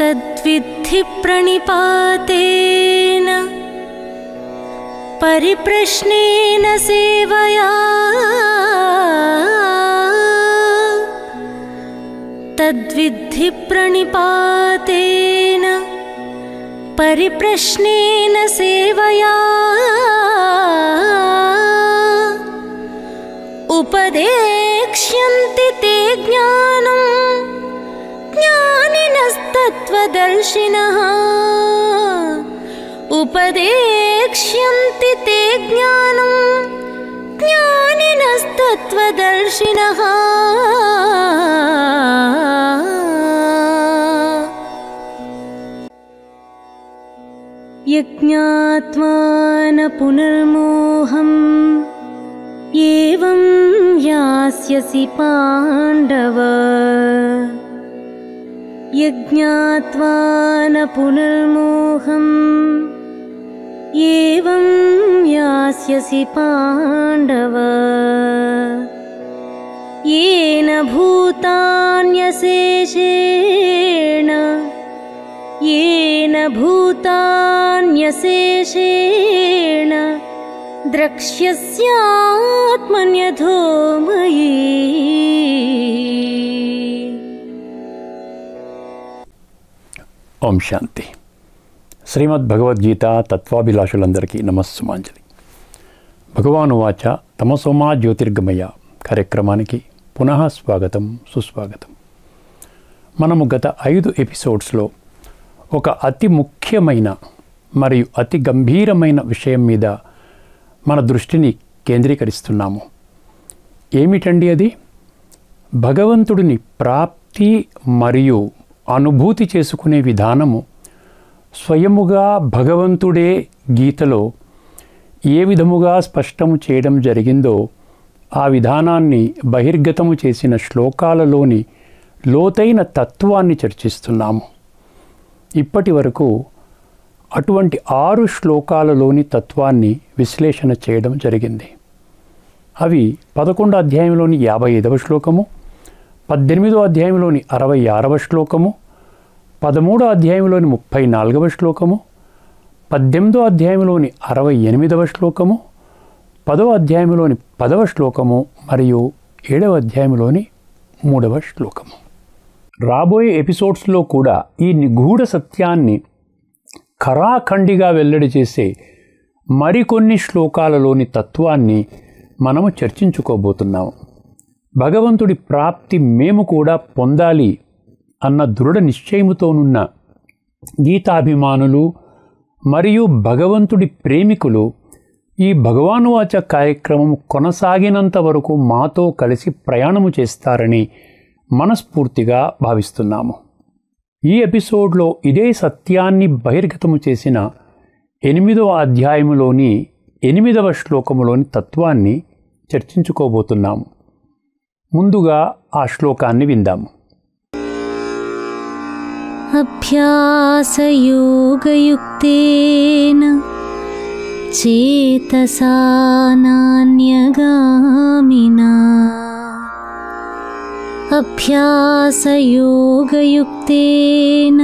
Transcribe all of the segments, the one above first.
परिप्रश्नेन सेवया प्रणिपातेन परिप्रश्नेन सेवया उपदेक्ष्यन्ति ते ज्ञानम् तत्त्वदर्शिनः उपदेक्ष्यन्ति ते ज्ञानम् ज्ञानिनस्तत्त्वदर्शिनः यज्ञात्मान पुनर्मोहम् एवं यास्यसि पाण्डव यज्ञात्वा न पुनर्मोहम् एवं यास्यसि पाण्डव येन भूतान्यसेषेण मयी ఓం శాంతి శ్రీమద్ భగవద్గీత తత్వాభిలాషులందరికీ నమస్సుమాంజలి భగవాను వాచ తమసోమా జ్యోతిర్గమయ కార్యక్రమానికి పునః స్వాగతం సుస్వాగతం మనము గత ఐదు ఎపిసోడ్స్లో ఒక అతి ముఖ్యమైన మరియు అతి గంభీరమైన విషయం మీద మన దృష్టిని కేంద్రీకరిస్తున్నాము ఏమిటండి అది భగవంతుడిని ప్రాప్తి మరియు అనుభూతి చేసుకునే విధానము స్వయముగా భగవంతుడే గీతలో ఏ విధముగా స్పష్టము చేయడం జరిగిందో ఆ విధానాన్ని బహిర్గతము చేసిన శ్లోకాలలోని లోతైన తత్వాన్ని చర్చిస్తున్నాము ఇప్పటి వరకు అటువంటి ఆరు శ్లోకాలలోని తత్వాన్ని విశ్లేషణ చేయడం జరిగింది అవి పదకొండో అధ్యాయంలోని యాభై ఐదవ శ్లోకము పద్దెనిమిదో అధ్యాయంలోని అరవై ఆరవ శ్లోకము పదమూడో అధ్యాయంలోని ముప్పై నాలుగవ శ్లోకము పద్దెనిమిదో అధ్యాయంలోని అరవై ఎనిమిదవ శ్లోకము పదవ అధ్యాయంలోని పదవ శ్లోకము మరియు ఏడవ అధ్యాయంలోని మూడవ శ్లోకము రాబోయే ఎపిసోడ్స్లో కూడా ఈ నిగూఢ సత్యాన్ని కరాఖండిగా వెల్లడి చేసే మరికొన్ని శ్లోకాలలోని తత్వాన్ని మనము చర్చించుకోబోతున్నాము భగవంతుడి ప్రాప్తి మేము కూడా పొందాలి అన్న దృఢ నిశ్చయముతోనున్న గీతాభిమానులు మరియు భగవంతుడి ప్రేమికులు ఈ భగవానువాచ కార్యక్రమం కొనసాగినంత వరకు మాతో కలిసి ప్రయాణము చేస్తారని మనస్ఫూర్తిగా భావిస్తున్నాము ఈ ఎపిసోడ్లో ఇదే సత్యాన్ని బహిర్గతము చేసిన ఎనిమిదవ అధ్యాయములోని ఎనిమిదవ శ్లోకములోని తత్వాన్ని చర్చించుకోబోతున్నాము ముందుగా ఆ శ్లోకాన్ని విందాము అభ్యాసయోగయుక్తేన చేతసానాన్యగామినా అభ్యాసయోగయుక్తేన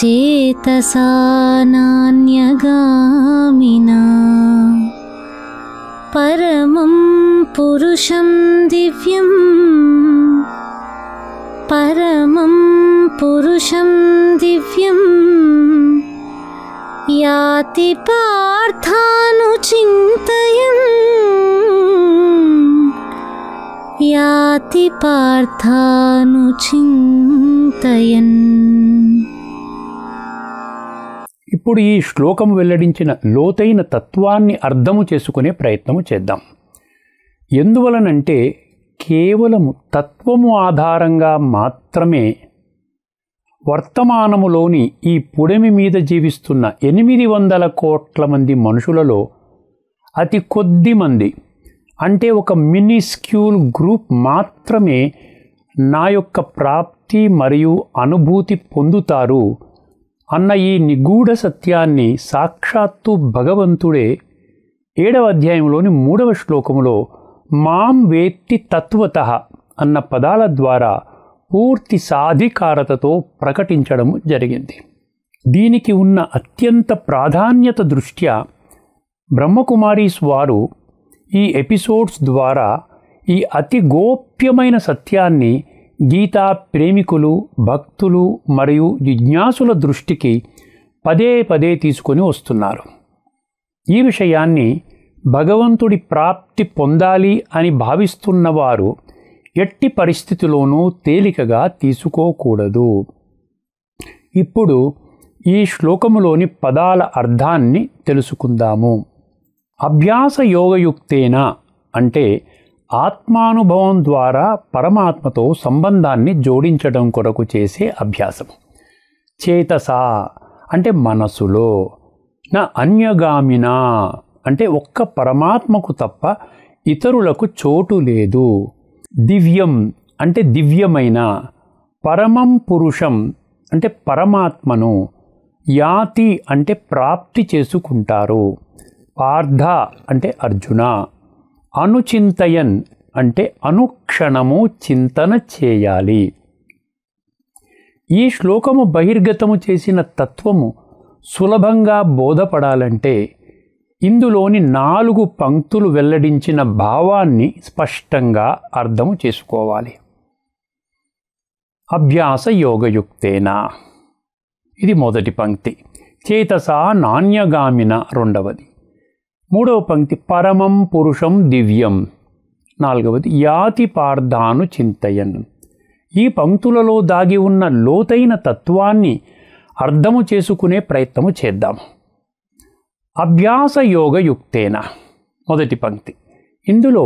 చేతసానాన్యగామినా పరమం పురుషం పురుషం దివ్యం యాతి పార్థాను చింతయం యాతి పార్థాను చింతయం ఇప్పుడు ఈ శ్లోకం వెల్లడించిన లోతైన తత్వాన్ని అర్థము చేసుకునే ప్రయత్నము చేద్దాం ఎందువలనంటే కేవలము తత్వము ఆధారంగా మాత్రమే వర్తమానములోని ఈ పుడమి మీద జీవిస్తున్న ఎనిమిది వందల కోట్ల మంది మనుషులలో అతి కొద్ది మంది అంటే ఒక మినిస్క్యూల్ గ్రూప్ మాత్రమే నా యొక్క ప్రాప్తి మరియు అనుభూతి పొందుతారు అన్న ఈ నిగూఢ సత్యాన్ని సాక్షాత్తు భగవంతుడే ఏడవ అధ్యాయంలోని మూడవ శ్లోకములో మాం వేత్తి తత్వత అన్న పదాల ద్వారా పూర్తి సాధికారతతో ప్రకటించడం జరిగింది దీనికి ఉన్న అత్యంత ప్రాధాన్యత దృష్ట్యా బ్రహ్మకుమారీస్ వారు ఈ ఎపిసోడ్స్ ద్వారా ఈ అతి గోప్యమైన సత్యాన్ని గీతా ప్రేమికులు భక్తులు మరియు జిజ్ఞాసుల దృష్టికి పదే పదే తీసుకొని వస్తున్నారు ఈ విషయాన్ని భగవంతుడి ప్రాప్తి పొందాలి అని భావిస్తున్నవారు ఎట్టి పరిస్థితిలోనూ తేలికగా తీసుకోకూడదు ఇప్పుడు ఈ శ్లోకములోని పదాల అర్థాన్ని తెలుసుకుందాము అభ్యాస యోగయుక్తేన అంటే ఆత్మానుభవం ద్వారా పరమాత్మతో సంబంధాన్ని జోడించడం కొరకు చేసే అభ్యాసం చేతసా అంటే మనసులో నా అన్యగామినా అంటే ఒక్క పరమాత్మకు తప్ప ఇతరులకు చోటు లేదు దివ్యం అంటే దివ్యమైన పరమం పురుషం అంటే పరమాత్మను యాతి అంటే ప్రాప్తి చేసుకుంటారు పార్థ అంటే అర్జున అనుచింతయన్ అంటే అనుక్షణము చింతన చేయాలి ఈ శ్లోకము బహిర్గతము చేసిన తత్వము సులభంగా బోధపడాలంటే ఇందులోని నాలుగు పంక్తులు వెల్లడించిన భావాన్ని స్పష్టంగా అర్థం చేసుకోవాలి అభ్యాస యోగయుక్తేనా ఇది మొదటి పంక్తి చేతసా నాణ్యగామిన రెండవది మూడవ పంక్తి పరమం పురుషం దివ్యం నాలుగవది యాతి పార్థాను చింతయన్ ఈ పంక్తులలో దాగి ఉన్న లోతైన తత్వాన్ని అర్థము చేసుకునే ప్రయత్నము చేద్దాము అభ్యాసయోగయుక్తేన మొదటి పంక్తి ఇందులో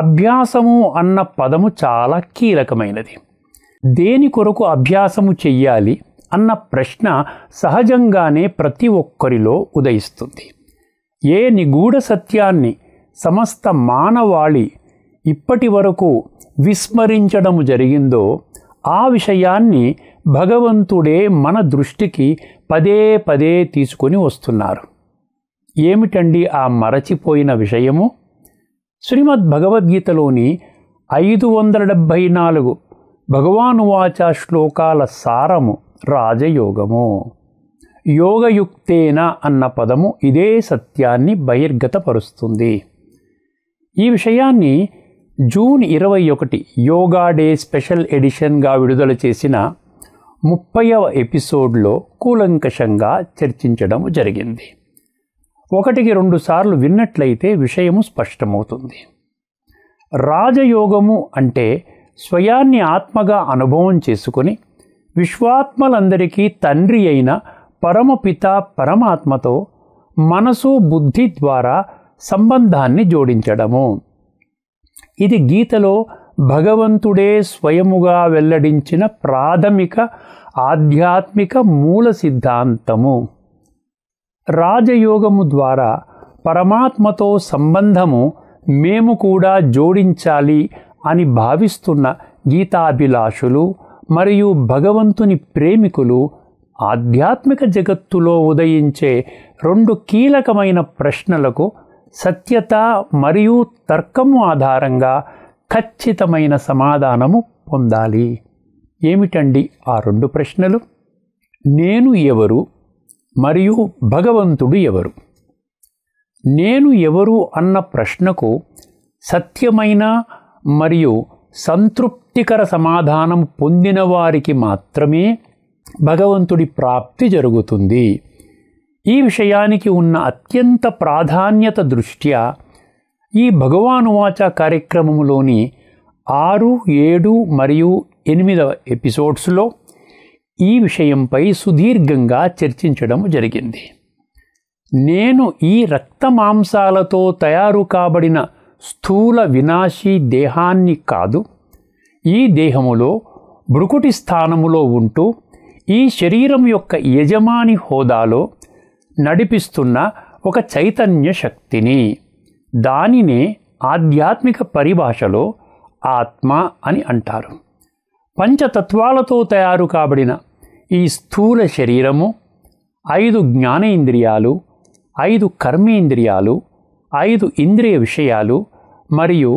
అభ్యాసము అన్న పదము చాలా కీలకమైనది దేని కొరకు అభ్యాసము చెయ్యాలి అన్న ప్రశ్న సహజంగానే ప్రతి ఒక్కరిలో ఉదయిస్తుంది ఏ నిగూఢ సత్యాన్ని సమస్త మానవాళి ఇప్పటి వరకు విస్మరించడము జరిగిందో ఆ విషయాన్ని భగవంతుడే మన దృష్టికి పదే పదే తీసుకొని వస్తున్నారు ఏమిటండి ఆ మరచిపోయిన విషయము శ్రీమద్ భగవద్గీతలోని ఐదు వందల డెబ్భై నాలుగు భగవానువాచ శ్లోకాల సారము రాజయోగము యోగయుక్తేన అన్న పదము ఇదే సత్యాన్ని బహిర్గతపరుస్తుంది ఈ విషయాన్ని జూన్ ఇరవై ఒకటి యోగా డే స్పెషల్ ఎడిషన్గా విడుదల చేసిన ముప్పైవ ఎపిసోడ్లో కూలంకషంగా చర్చించడం జరిగింది ఒకటికి రెండు సార్లు విన్నట్లయితే విషయము స్పష్టమవుతుంది రాజయోగము అంటే స్వయాన్ని ఆత్మగా అనుభవం చేసుకుని విశ్వాత్మలందరికీ తండ్రి అయిన పరమపిత పరమాత్మతో మనసు బుద్ధి ద్వారా సంబంధాన్ని జోడించడము ఇది గీతలో భగవంతుడే స్వయముగా వెల్లడించిన ప్రాథమిక ఆధ్యాత్మిక మూల సిద్ధాంతము రాజయోగము ద్వారా పరమాత్మతో సంబంధము మేము కూడా జోడించాలి అని భావిస్తున్న గీతాభిలాషులు మరియు భగవంతుని ప్రేమికులు ఆధ్యాత్మిక జగత్తులో ఉదయించే రెండు కీలకమైన ప్రశ్నలకు సత్యత మరియు తర్కము ఆధారంగా ఖచ్చితమైన సమాధానము పొందాలి ఏమిటండి ఆ రెండు ప్రశ్నలు నేను ఎవరు మరియు భగవంతుడు ఎవరు నేను ఎవరు అన్న ప్రశ్నకు సత్యమైన మరియు సంతృప్తికర సమాధానం పొందిన వారికి మాత్రమే భగవంతుడి ప్రాప్తి జరుగుతుంది ఈ విషయానికి ఉన్న అత్యంత ప్రాధాన్యత దృష్ట్యా ఈ భగవానువాచ కార్యక్రమంలోని ఆరు ఏడు మరియు ఎనిమిదవ ఎపిసోడ్స్లో ఈ విషయంపై సుదీర్ఘంగా చర్చించడం జరిగింది నేను ఈ రక్త మాంసాలతో తయారు కాబడిన స్థూల వినాశీ దేహాన్ని కాదు ఈ దేహములో బ్రుకుటి స్థానములో ఉంటూ ఈ శరీరం యొక్క యజమాని హోదాలో నడిపిస్తున్న ఒక చైతన్య శక్తిని దానినే ఆధ్యాత్మిక పరిభాషలో ఆత్మ అని అంటారు పంచతత్వాలతో తయారు కాబడిన ఈ స్థూల శరీరము ఐదు జ్ఞానేంద్రియాలు ఐదు కర్మేంద్రియాలు ఐదు ఇంద్రియ విషయాలు మరియు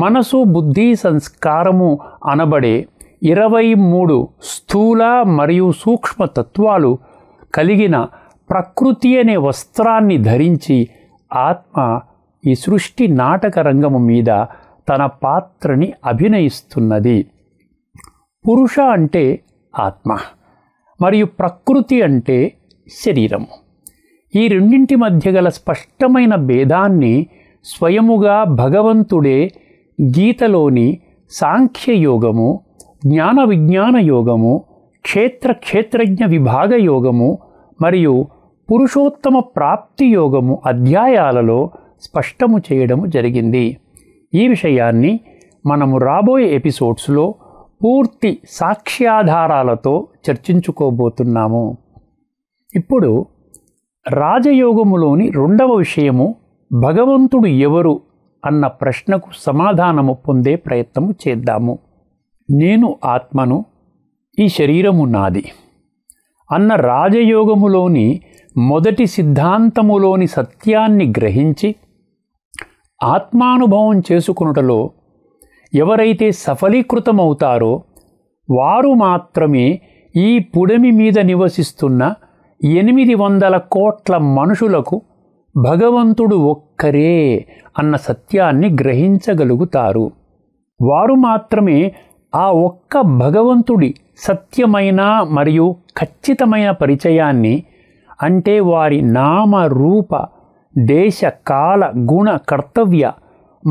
మనసు బుద్ధి సంస్కారము అనబడే ఇరవై మూడు స్థూల మరియు సూక్ష్మ తత్వాలు కలిగిన ప్రకృతి అనే వస్త్రాన్ని ధరించి ఆత్మ ఈ సృష్టి నాటక రంగము మీద తన పాత్రని అభినయిస్తున్నది పురుష అంటే ఆత్మ మరియు ప్రకృతి అంటే శరీరం ఈ రెండింటి మధ్య గల స్పష్టమైన భేదాన్ని స్వయముగా భగవంతుడే గీతలోని సాంఖ్యయోగము జ్ఞాన విజ్ఞాన యోగము క్షేత్ర క్షేత్రజ్ఞ విభాగ యోగము మరియు పురుషోత్తమ ప్రాప్తి యోగము అధ్యాయాలలో స్పష్టము చేయడము జరిగింది ఈ విషయాన్ని మనము రాబోయే ఎపిసోడ్స్లో పూర్తి సాక్ష్యాధారాలతో చర్చించుకోబోతున్నాము ఇప్పుడు రాజయోగములోని రెండవ విషయము భగవంతుడు ఎవరు అన్న ప్రశ్నకు సమాధానము పొందే ప్రయత్నము చేద్దాము నేను ఆత్మను ఈ శరీరము నాది అన్న రాజయోగములోని మొదటి సిద్ధాంతములోని సత్యాన్ని గ్రహించి ఆత్మానుభవం చేసుకునుటలో ఎవరైతే సఫలీకృతమవుతారో వారు మాత్రమే ఈ పుడమి మీద నివసిస్తున్న ఎనిమిది వందల కోట్ల మనుషులకు భగవంతుడు ఒక్కరే అన్న సత్యాన్ని గ్రహించగలుగుతారు వారు మాత్రమే ఆ ఒక్క భగవంతుడి సత్యమైన మరియు ఖచ్చితమైన పరిచయాన్ని అంటే వారి నామ రూప దేశ కాల గుణ కర్తవ్య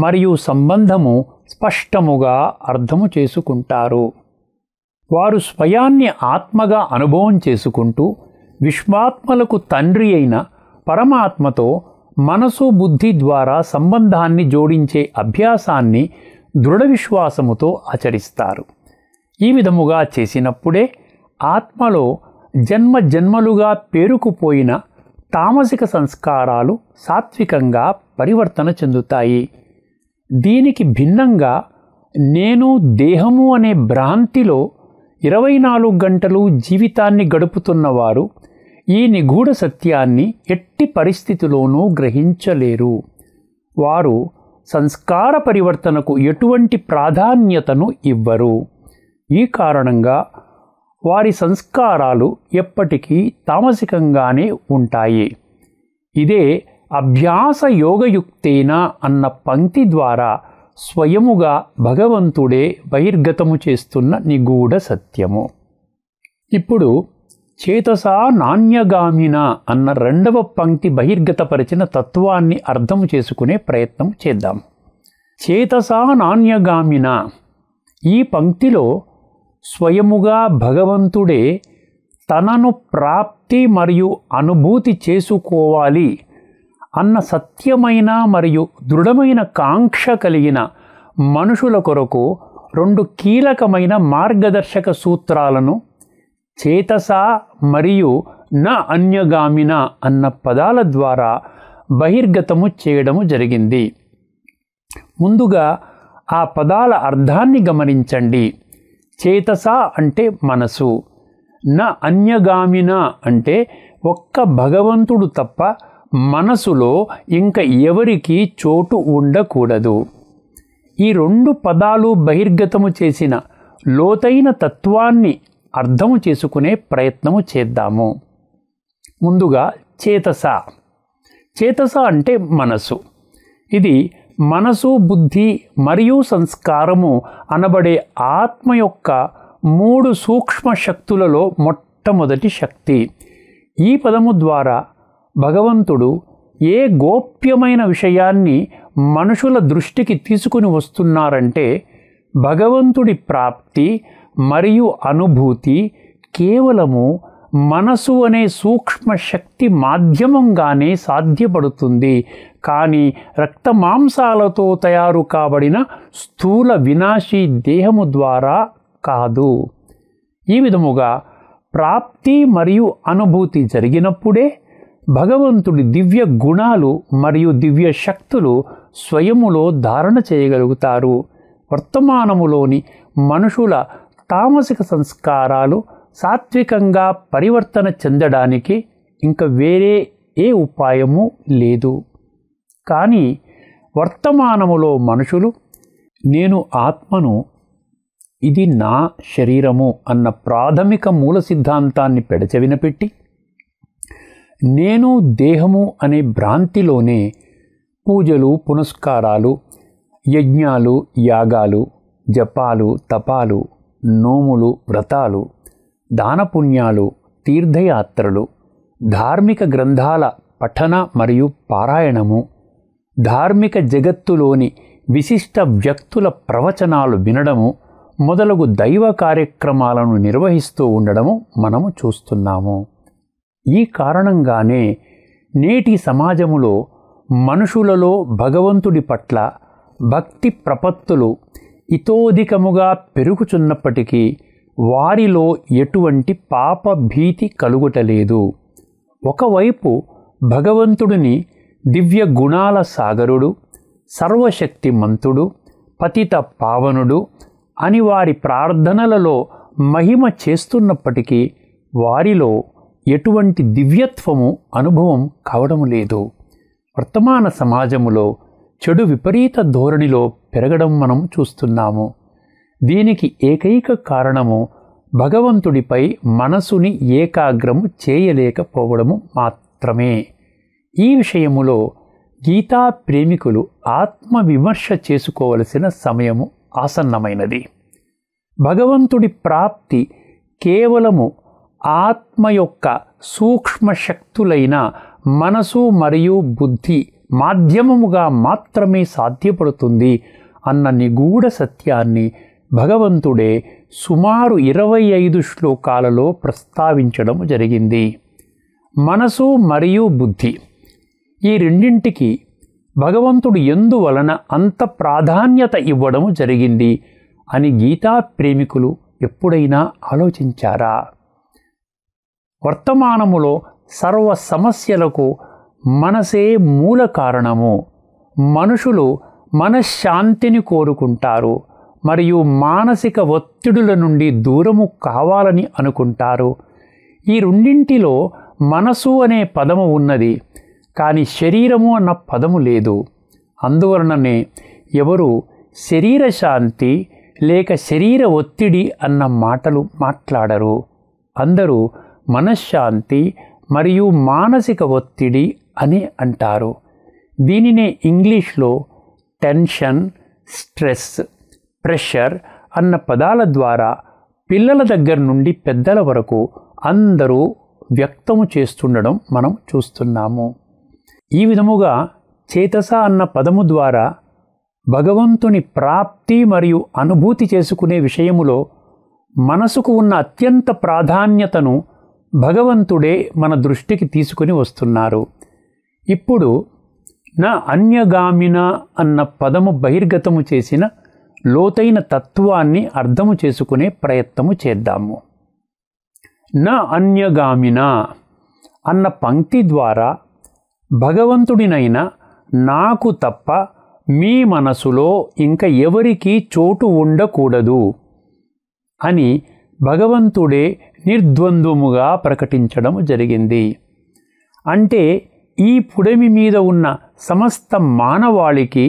మరియు సంబంధము స్పష్టముగా అర్థము చేసుకుంటారు వారు స్వయాన్ని ఆత్మగా అనుభవం చేసుకుంటూ విశ్వాత్మలకు తండ్రి అయిన పరమాత్మతో మనసు బుద్ధి ద్వారా సంబంధాన్ని జోడించే అభ్యాసాన్ని దృఢ విశ్వాసముతో ఆచరిస్తారు ఈ విధముగా చేసినప్పుడే ఆత్మలో జన్మ జన్మలుగా పేరుకుపోయిన తామసిక సంస్కారాలు సాత్వికంగా పరివర్తన చెందుతాయి దీనికి భిన్నంగా నేను దేహము అనే భ్రాంతిలో ఇరవై నాలుగు గంటలు జీవితాన్ని గడుపుతున్నవారు ఈ నిగూఢ సత్యాన్ని ఎట్టి పరిస్థితిలోనూ గ్రహించలేరు వారు సంస్కార పరివర్తనకు ఎటువంటి ప్రాధాన్యతను ఇవ్వరు ఈ కారణంగా వారి సంస్కారాలు ఎప్పటికీ తామసికంగానే ఉంటాయి ఇదే అభ్యాస యోగయుక్తేన అన్న పంక్తి ద్వారా స్వయముగా భగవంతుడే బహిర్గతము చేస్తున్న నిగూఢ సత్యము ఇప్పుడు చేతసా నాణ్యగామిన అన్న రెండవ పంక్తి బహిర్గతపరిచిన తత్వాన్ని అర్థం చేసుకునే ప్రయత్నం చేద్దాం చేతసా నాణ్యగామిన ఈ పంక్తిలో స్వయముగా భగవంతుడే తనను ప్రాప్తి మరియు అనుభూతి చేసుకోవాలి అన్న సత్యమైన మరియు దృఢమైన కాంక్ష కలిగిన మనుషుల కొరకు రెండు కీలకమైన మార్గదర్శక సూత్రాలను చేతస మరియు నా అన్యగామిన అన్న పదాల ద్వారా బహిర్గతము చేయడము జరిగింది ముందుగా ఆ పదాల అర్థాన్ని గమనించండి చేతస అంటే మనసు నా అన్యగామిన అంటే ఒక్క భగవంతుడు తప్ప మనసులో ఇంకా ఎవరికి చోటు ఉండకూడదు ఈ రెండు పదాలు బహిర్గతము చేసిన లోతైన తత్వాన్ని అర్థము చేసుకునే ప్రయత్నము చేద్దాము ముందుగా చేతస చేతస అంటే మనసు ఇది మనసు బుద్ధి మరియు సంస్కారము అనబడే ఆత్మ యొక్క మూడు సూక్ష్మ శక్తులలో మొట్టమొదటి శక్తి ఈ పదము ద్వారా భగవంతుడు ఏ గోప్యమైన విషయాన్ని మనుషుల దృష్టికి తీసుకుని వస్తున్నారంటే భగవంతుడి ప్రాప్తి మరియు అనుభూతి కేవలము మనసు అనే సూక్ష్మ శక్తి మాధ్యమంగానే సాధ్యపడుతుంది కానీ రక్త మాంసాలతో తయారు కాబడిన స్థూల వినాశీ దేహము ద్వారా కాదు ఈ విధముగా ప్రాప్తి మరియు అనుభూతి జరిగినప్పుడే భగవంతుడి దివ్య గుణాలు మరియు దివ్య శక్తులు స్వయములో ధారణ చేయగలుగుతారు వర్తమానములోని మనుషుల తామసిక సంస్కారాలు సాత్వికంగా పరివర్తన చెందడానికి ఇంకా వేరే ఏ ఉపాయము లేదు కానీ వర్తమానములో మనుషులు నేను ఆత్మను ఇది నా శరీరము అన్న ప్రాథమిక మూల సిద్ధాంతాన్ని పెడచెవిన పెట్టి నేను దేహము అనే భ్రాంతిలోనే పూజలు పునస్కారాలు యజ్ఞాలు యాగాలు జపాలు తపాలు నోములు వ్రతాలు దానపుణ్యాలు తీర్థయాత్రలు ధార్మిక గ్రంథాల పఠన మరియు పారాయణము ధార్మిక జగత్తులోని విశిష్ట వ్యక్తుల ప్రవచనాలు వినడము మొదలగు దైవ కార్యక్రమాలను నిర్వహిస్తూ ఉండడము మనము చూస్తున్నాము ఈ కారణంగానే నేటి సమాజములో మనుషులలో భగవంతుడి పట్ల భక్తి ప్రపత్తులు ఇతోధికముగా పెరుగుచున్నప్పటికీ వారిలో ఎటువంటి పాప భీతి కలుగుటలేదు ఒకవైపు భగవంతుడిని దివ్య గుణాల సాగరుడు సర్వశక్తి మంతుడు పతిత పావనుడు అని వారి ప్రార్థనలలో మహిమ చేస్తున్నప్పటికీ వారిలో ఎటువంటి దివ్యత్వము అనుభవం కావడం లేదు వర్తమాన సమాజములో చెడు విపరీత ధోరణిలో పెరగడం మనం చూస్తున్నాము దీనికి ఏకైక కారణము భగవంతుడిపై మనసుని ఏకాగ్రం చేయలేకపోవడము మాత్రమే ఈ విషయములో గీతా ప్రేమికులు ఆత్మ విమర్శ చేసుకోవలసిన సమయము ఆసన్నమైనది భగవంతుడి ప్రాప్తి కేవలము ఆత్మ యొక్క సూక్ష్మ శక్తులైన మనసు మరియు బుద్ధి మాధ్యమముగా మాత్రమే సాధ్యపడుతుంది అన్న నిగూఢ సత్యాన్ని భగవంతుడే సుమారు ఇరవై ఐదు శ్లోకాలలో ప్రస్తావించడం జరిగింది మనసు మరియు బుద్ధి ఈ రెండింటికి భగవంతుడు ఎందువలన అంత ప్రాధాన్యత ఇవ్వడం జరిగింది అని గీతా ప్రేమికులు ఎప్పుడైనా ఆలోచించారా వర్తమానములో సర్వ సమస్యలకు మనసే మూల కారణము మనుషులు మనశ్శాంతిని కోరుకుంటారు మరియు మానసిక ఒత్తిడుల నుండి దూరము కావాలని అనుకుంటారు ఈ రెండింటిలో మనసు అనే పదము ఉన్నది కానీ శరీరము అన్న పదము లేదు అందువలననే ఎవరు శరీర శాంతి లేక శరీర ఒత్తిడి అన్న మాటలు మాట్లాడరు అందరూ మనశ్శాంతి మరియు మానసిక ఒత్తిడి అని అంటారు దీనినే ఇంగ్లీష్లో టెన్షన్ స్ట్రెస్ ప్రెషర్ అన్న పదాల ద్వారా పిల్లల దగ్గర నుండి పెద్దల వరకు అందరూ వ్యక్తము చేస్తుండడం మనం చూస్తున్నాము ఈ విధముగా చేతస అన్న పదము ద్వారా భగవంతుని ప్రాప్తి మరియు అనుభూతి చేసుకునే విషయములో మనసుకు ఉన్న అత్యంత ప్రాధాన్యతను భగవంతుడే మన దృష్టికి తీసుకుని వస్తున్నారు ఇప్పుడు నా అన్యగామిన అన్న పదము బహిర్గతము చేసిన లోతైన తత్వాన్ని అర్థము చేసుకునే ప్రయత్నము చేద్దాము నా అన్యగామిన అన్న పంక్తి ద్వారా భగవంతుడినైనా నాకు తప్ప మీ మనసులో ఇంకా ఎవరికీ చోటు ఉండకూడదు అని భగవంతుడే నిర్ద్వంద్వముగా ప్రకటించడం జరిగింది అంటే ఈ పుడమి మీద ఉన్న సమస్త మానవాళికి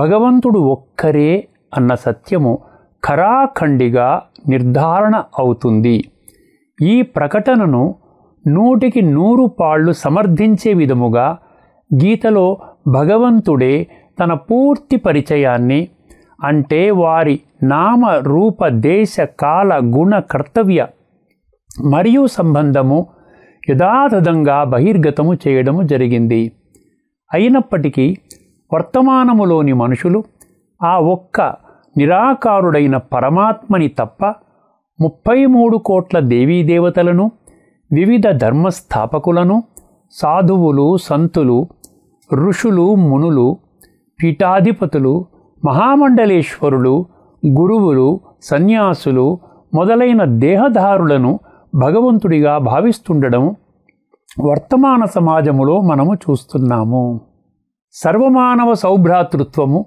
భగవంతుడు ఒక్కరే అన్న సత్యము ఖరాఖండిగా నిర్ధారణ అవుతుంది ఈ ప్రకటనను నూటికి నూరు పాళ్ళు సమర్థించే విధముగా గీతలో భగవంతుడే తన పూర్తి పరిచయాన్ని అంటే వారి నామ రూప దేశ కాల గుణ కర్తవ్య మరియు సంబంధము యథాతథంగా బహిర్గతము చేయడము జరిగింది అయినప్పటికీ వర్తమానములోని మనుషులు ఆ ఒక్క నిరాకారుడైన పరమాత్మని తప్ప ముప్పై మూడు కోట్ల దేవీదేవతలను వివిధ ధర్మస్థాపకులను సాధువులు సంతులు ఋషులు మునులు పీఠాధిపతులు మహామండలేశ్వరులు గురువులు సన్యాసులు మొదలైన దేహదారులను భగవంతుడిగా భావిస్తుండడం వర్తమాన సమాజములో మనము చూస్తున్నాము సర్వమానవ సౌభ్రాతృత్వము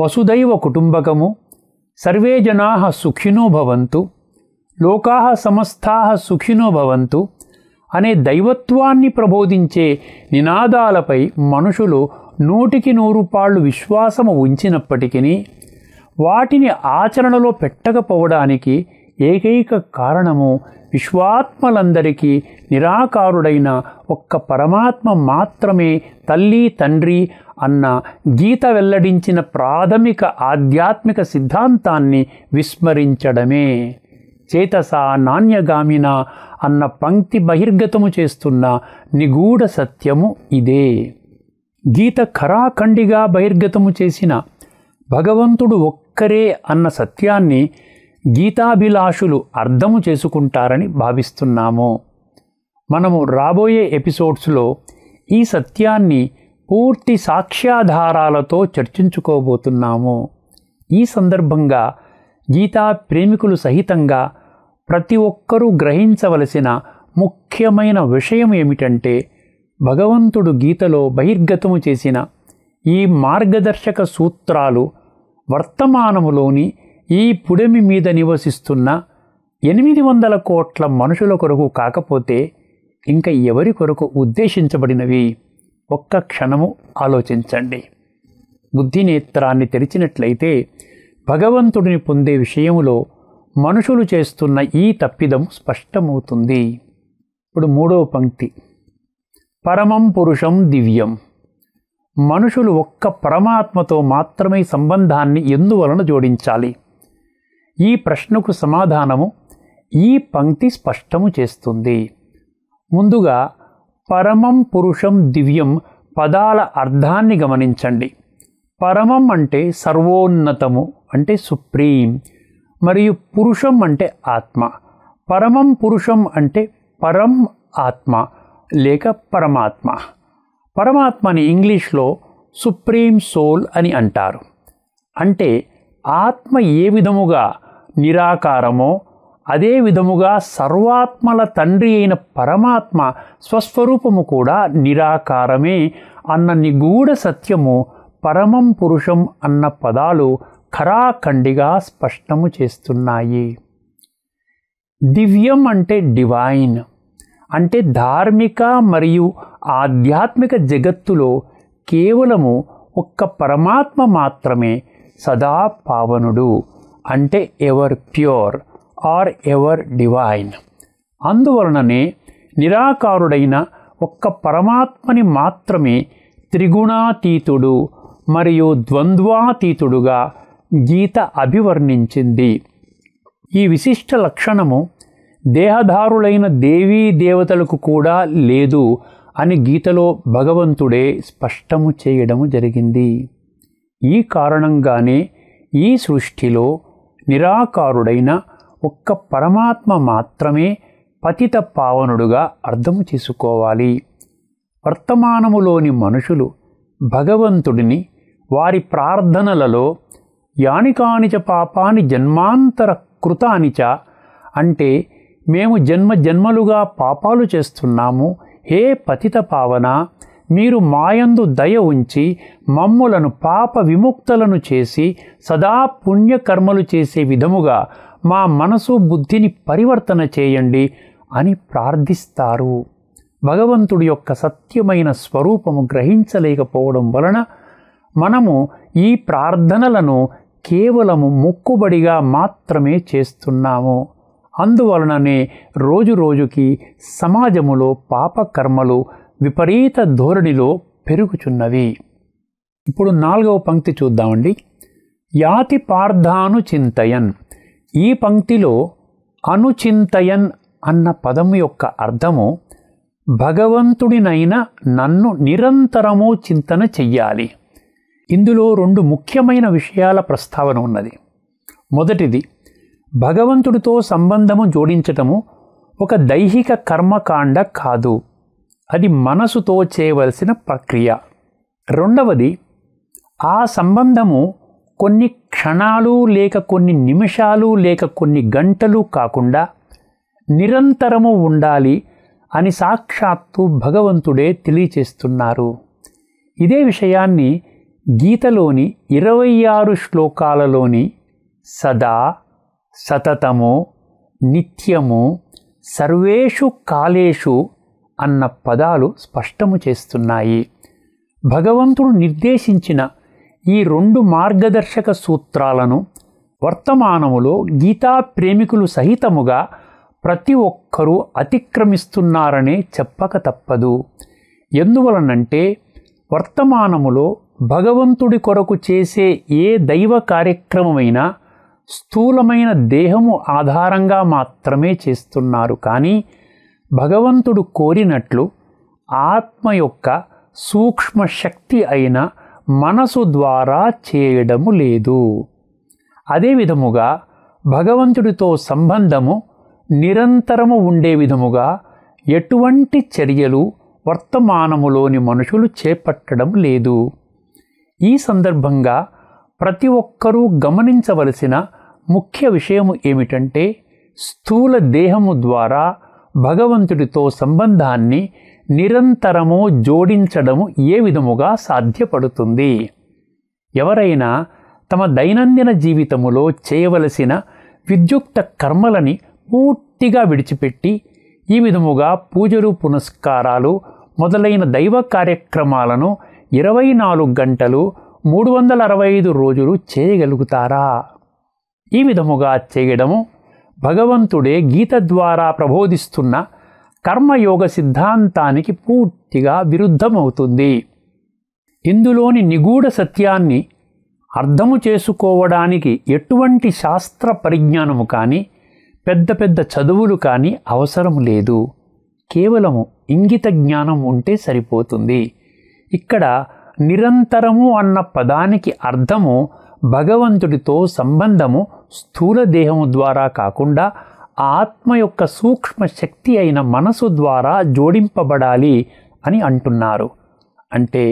వసుదైవ కుటుంబకము సర్వే జనా సుఖినో భవంతు లోకా సమస్తా సుఖినో భవంతు అనే దైవత్వాన్ని ప్రబోధించే నినాదాలపై మనుషులు నూటికి నూరు పాళ్ళు విశ్వాసము ఉంచినప్పటికీ వాటిని ఆచరణలో పెట్టకపోవడానికి ఏకైక కారణము విశ్వాత్మలందరికీ నిరాకారుడైన ఒక్క పరమాత్మ మాత్రమే తల్లి తండ్రి అన్న గీత వెల్లడించిన ప్రాథమిక ఆధ్యాత్మిక సిద్ధాంతాన్ని విస్మరించడమే చేతసా నాణ్యగామిన అన్న పంక్తి బహిర్గతము చేస్తున్న నిగూఢ సత్యము ఇదే గీత ఖరాఖండిగా బహిర్గతము చేసిన భగవంతుడు ఒక్కరే అన్న సత్యాన్ని గీతాభిలాషులు అర్థము చేసుకుంటారని భావిస్తున్నాము మనము రాబోయే ఎపిసోడ్స్లో ఈ సత్యాన్ని పూర్తి సాక్ష్యాధారాలతో చర్చించుకోబోతున్నాము ఈ సందర్భంగా గీతా ప్రేమికులు సహితంగా ప్రతి ఒక్కరూ గ్రహించవలసిన ముఖ్యమైన విషయం ఏమిటంటే భగవంతుడు గీతలో బహిర్గతము చేసిన ఈ మార్గదర్శక సూత్రాలు వర్తమానములోని ఈ పుడమి మీద నివసిస్తున్న ఎనిమిది వందల కోట్ల మనుషుల కొరకు కాకపోతే ఇంకా ఎవరి కొరకు ఉద్దేశించబడినవి ఒక్క క్షణము ఆలోచించండి బుద్ధినేత్రాన్ని తెరిచినట్లయితే భగవంతుడిని పొందే విషయంలో మనుషులు చేస్తున్న ఈ తప్పిదం స్పష్టమవుతుంది ఇప్పుడు మూడవ పంక్తి పరమం పురుషం దివ్యం మనుషులు ఒక్క పరమాత్మతో మాత్రమే సంబంధాన్ని ఎందువలన జోడించాలి ఈ ప్రశ్నకు సమాధానము ఈ పంక్తి స్పష్టము చేస్తుంది ముందుగా పరమం పురుషం దివ్యం పదాల అర్థాన్ని గమనించండి పరమం అంటే సర్వోన్నతము అంటే సుప్రీం మరియు పురుషం అంటే ఆత్మ పరమం పురుషం అంటే పరం ఆత్మ లేక పరమాత్మ పరమాత్మని ఇంగ్లీష్లో సుప్రీం సోల్ అని అంటారు అంటే ఆత్మ ఏ విధముగా నిరాకారమో అదే విధముగా సర్వాత్మల తండ్రి అయిన పరమాత్మ స్వస్వరూపము కూడా నిరాకారమే అన్న నిగూఢ సత్యము పరమం పురుషం అన్న పదాలు ఖరాఖండిగా స్పష్టము చేస్తున్నాయి దివ్యం అంటే డివైన్ అంటే ధార్మిక మరియు ఆధ్యాత్మిక జగత్తులో కేవలము ఒక్క పరమాత్మ మాత్రమే సదా పావనుడు అంటే ever pure or ever divine అందువలననే నిరాకారుడైన ఒక్క పరమాత్మని మాత్రమే త్రిగుణాతీతుడు మరియు ద్వంద్వాతీతుడుగా గీత అభివర్ణించింది ఈ విశిష్ట లక్షణము దేహధారులైన దేవీ దేవతలకు కూడా లేదు అని గీతలో భగవంతుడే స్పష్టము చేయడము జరిగింది ఈ కారణంగానే ఈ సృష్టిలో నిరాకారుడైన ఒక్క పరమాత్మ మాత్రమే పతిత పావనుడుగా అర్థం చేసుకోవాలి వర్తమానములోని మనుషులు భగవంతుడిని వారి ప్రార్థనలలో యానికానిచ పాపాని జన్మాంతర కృతానిచ అంటే మేము జన్మ జన్మలుగా పాపాలు చేస్తున్నాము హే పతిత పావన మీరు మాయందు దయ ఉంచి మమ్ములను పాప విముక్తలను చేసి సదా పుణ్యకర్మలు చేసే విధముగా మా మనసు బుద్ధిని పరివర్తన చేయండి అని ప్రార్థిస్తారు భగవంతుడి యొక్క సత్యమైన స్వరూపము గ్రహించలేకపోవడం వలన మనము ఈ ప్రార్థనలను కేవలము ముక్కుబడిగా మాత్రమే చేస్తున్నాము అందువలననే రోజు రోజుకి సమాజములో పాపకర్మలు విపరీత ధోరణిలో పెరుగుచున్నవి ఇప్పుడు నాలుగవ పంక్తి చూద్దామండి యాతి పార్థాను చింతయన్ ఈ పంక్తిలో అనుచింతయన్ అన్న పదము యొక్క అర్థము భగవంతుడినైన నన్ను నిరంతరము చింతన చెయ్యాలి ఇందులో రెండు ముఖ్యమైన విషయాల ప్రస్తావన ఉన్నది మొదటిది భగవంతుడితో సంబంధము జోడించటము ఒక దైహిక కర్మకాండ కాదు అది మనసుతో చేయవలసిన ప్రక్రియ రెండవది ఆ సంబంధము కొన్ని క్షణాలు లేక కొన్ని నిమిషాలు లేక కొన్ని గంటలు కాకుండా నిరంతరము ఉండాలి అని సాక్షాత్తు భగవంతుడే తెలియచేస్తున్నారు ఇదే విషయాన్ని గీతలోని ఇరవై ఆరు శ్లోకాలలోని సదా సతతము నిత్యము సర్వేషు కాలేషు అన్న పదాలు స్పష్టము చేస్తున్నాయి భగవంతుడు నిర్దేశించిన ఈ రెండు మార్గదర్శక సూత్రాలను వర్తమానములో గీతా ప్రేమికులు సహితముగా ప్రతి ఒక్కరూ అతిక్రమిస్తున్నారనే చెప్పక తప్పదు ఎందువలనంటే వర్తమానములో భగవంతుడి కొరకు చేసే ఏ దైవ కార్యక్రమమైనా స్థూలమైన దేహము ఆధారంగా మాత్రమే చేస్తున్నారు కానీ భగవంతుడు కోరినట్లు ఆత్మ యొక్క సూక్ష్మ శక్తి అయిన మనసు ద్వారా చేయడము లేదు అదేవిధముగా భగవంతుడితో సంబంధము నిరంతరము ఉండే విధముగా ఎటువంటి చర్యలు వర్తమానములోని మనుషులు చేపట్టడం లేదు ఈ సందర్భంగా ప్రతి ఒక్కరూ గమనించవలసిన ముఖ్య విషయము ఏమిటంటే స్థూల దేహము ద్వారా భగవంతుడితో సంబంధాన్ని నిరంతరము జోడించడము ఏ విధముగా సాధ్యపడుతుంది ఎవరైనా తమ దైనందిన జీవితములో చేయవలసిన విద్యుక్త కర్మలని పూర్తిగా విడిచిపెట్టి ఈ విధముగా పూజలు పునస్కారాలు మొదలైన దైవ కార్యక్రమాలను ఇరవై నాలుగు గంటలు మూడు వందల అరవై ఐదు రోజులు చేయగలుగుతారా ఈ విధముగా చేయడము భగవంతుడే గీత ద్వారా ప్రబోధిస్తున్న కర్మయోగ సిద్ధాంతానికి పూర్తిగా విరుద్ధమవుతుంది ఇందులోని నిగూఢ సత్యాన్ని అర్థము చేసుకోవడానికి ఎటువంటి శాస్త్ర పరిజ్ఞానము కానీ పెద్ద పెద్ద చదువులు కానీ అవసరం లేదు కేవలము ఇంగిత జ్ఞానం ఉంటే సరిపోతుంది ఇక్కడ నిరంతరము అన్న పదానికి అర్థము భగవంతుడితో సంబంధము స్థూల దేహము ద్వారా కాకుండా ఆత్మ యొక్క సూక్ష్మ శక్తి అయిన మనసు ద్వారా జోడింపబడాలి అని అంటున్నారు అంటే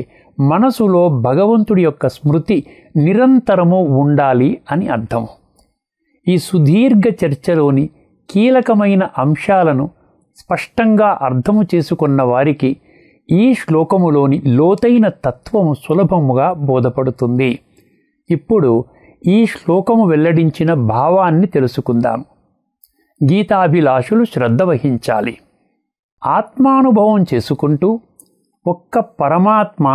మనసులో భగవంతుడి యొక్క స్మృతి నిరంతరము ఉండాలి అని అర్థం ఈ సుదీర్ఘ చర్చలోని కీలకమైన అంశాలను స్పష్టంగా అర్థము చేసుకున్న వారికి ఈ శ్లోకములోని లోతైన తత్వము సులభముగా బోధపడుతుంది ఇప్పుడు ఈ శ్లోకము వెల్లడించిన భావాన్ని తెలుసుకుందాం గీతాభిలాషులు శ్రద్ధ వహించాలి ఆత్మానుభవం చేసుకుంటూ ఒక్క పరమాత్మ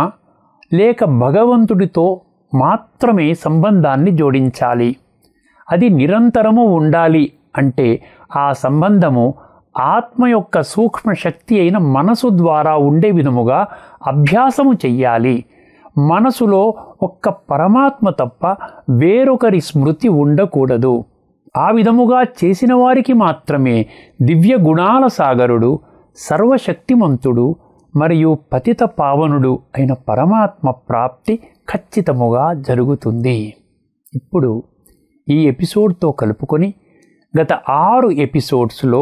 లేక భగవంతుడితో మాత్రమే సంబంధాన్ని జోడించాలి అది నిరంతరము ఉండాలి అంటే ఆ సంబంధము ఆత్మ యొక్క సూక్ష్మ శక్తి అయిన మనసు ద్వారా ఉండే విధముగా అభ్యాసము చెయ్యాలి మనసులో ఒక్క పరమాత్మ తప్ప వేరొకరి స్మృతి ఉండకూడదు ఆ విధముగా చేసిన వారికి మాత్రమే దివ్య గుణాల సాగరుడు సర్వశక్తిమంతుడు మరియు పతిత పావనుడు అయిన పరమాత్మ ప్రాప్తి ఖచ్చితముగా జరుగుతుంది ఇప్పుడు ఈ ఎపిసోడ్తో కలుపుకొని గత ఆరు ఎపిసోడ్స్లో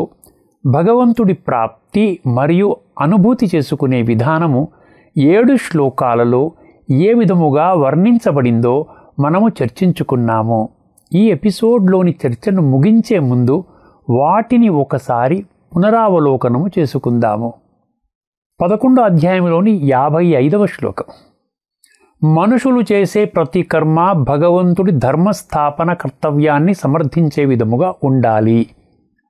భగవంతుడి ప్రాప్తి మరియు అనుభూతి చేసుకునే విధానము ఏడు శ్లోకాలలో ఏ విధముగా వర్ణించబడిందో మనము చర్చించుకున్నాము ఈ ఎపిసోడ్లోని చర్చను ముగించే ముందు వాటిని ఒకసారి పునరావలోకనము చేసుకుందాము పదకొండో అధ్యాయంలోని యాభై ఐదవ శ్లోకం మనుషులు చేసే ప్రతి కర్మ భగవంతుడి ధర్మస్థాపన కర్తవ్యాన్ని సమర్థించే విధముగా ఉండాలి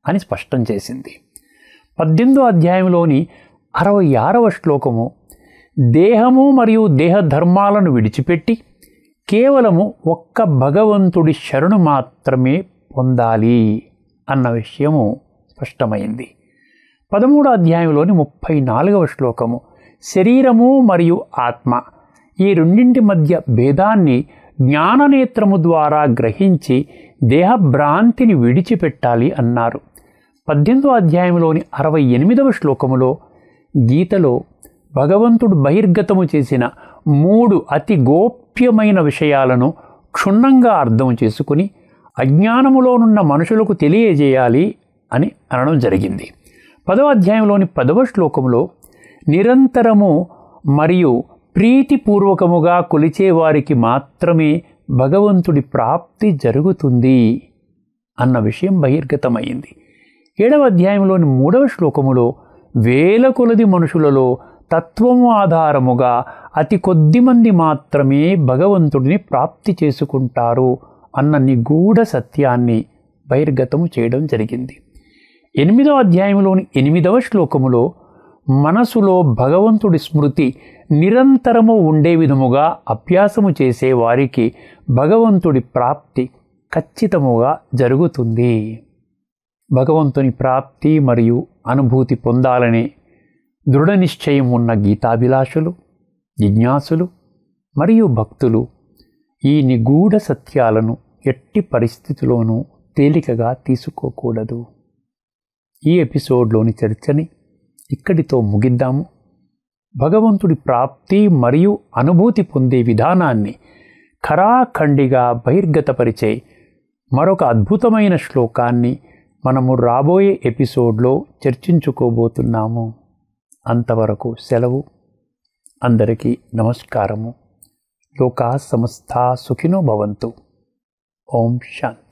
అని స్పష్టం చేసింది పద్దెనిమిదో అధ్యాయంలోని అరవై ఆరవ శ్లోకము దేహము మరియు దేహధర్మాలను విడిచిపెట్టి కేవలము ఒక్క భగవంతుడి శరణు మాత్రమే పొందాలి అన్న విషయము స్పష్టమైంది పదమూడో అధ్యాయంలోని ముప్పై నాలుగవ శ్లోకము శరీరము మరియు ఆత్మ ఈ రెండింటి మధ్య భేదాన్ని జ్ఞాననేత్రము ద్వారా గ్రహించి దేహభ్రాంతిని విడిచిపెట్టాలి అన్నారు పద్దెనిమిదో అధ్యాయంలోని అరవై ఎనిమిదవ శ్లోకములో గీతలో భగవంతుడు బహిర్గతము చేసిన మూడు అతి గోప్యమైన విషయాలను క్షుణ్ణంగా అర్థం చేసుకుని అజ్ఞానములోనున్న మనుషులకు తెలియజేయాలి అని అనడం జరిగింది పదవ అధ్యాయంలోని పదవ శ్లోకంలో నిరంతరము మరియు ప్రీతిపూర్వకముగా కొలిచేవారికి మాత్రమే భగవంతుడి ప్రాప్తి జరుగుతుంది అన్న విషయం బహిర్గతమైంది ఏడవ అధ్యాయంలోని మూడవ శ్లోకములో వేల కొలది మనుషులలో తత్వము ఆధారముగా అతి కొద్ది మంది మాత్రమే భగవంతుడిని ప్రాప్తి చేసుకుంటారు అన్న నిగూఢ సత్యాన్ని బహిర్గతము చేయడం జరిగింది ఎనిమిదవ అధ్యాయంలోని ఎనిమిదవ శ్లోకములో మనసులో భగవంతుడి స్మృతి నిరంతరము ఉండే విధముగా అభ్యాసము చేసే వారికి భగవంతుడి ప్రాప్తి ఖచ్చితముగా జరుగుతుంది భగవంతుని ప్రాప్తి మరియు అనుభూతి పొందాలనే దృఢ నిశ్చయం ఉన్న గీతాభిలాషులు జిజ్ఞాసులు మరియు భక్తులు ఈ నిగూఢ సత్యాలను ఎట్టి పరిస్థితిలోనూ తేలికగా తీసుకోకూడదు ఈ ఎపిసోడ్లోని చర్చని ఇక్కడితో ముగిద్దాము భగవంతుడి ప్రాప్తి మరియు అనుభూతి పొందే విధానాన్ని ఖరాఖండిగా బహిర్గతపరిచే మరొక అద్భుతమైన శ్లోకాన్ని మనము రాబోయే ఎపిసోడ్లో చర్చించుకోబోతున్నాము అంతవరకు సెలవు అందరికీ నమస్కారము లోకా సమస్త సుఖినో భవంతు ఓం శాంతి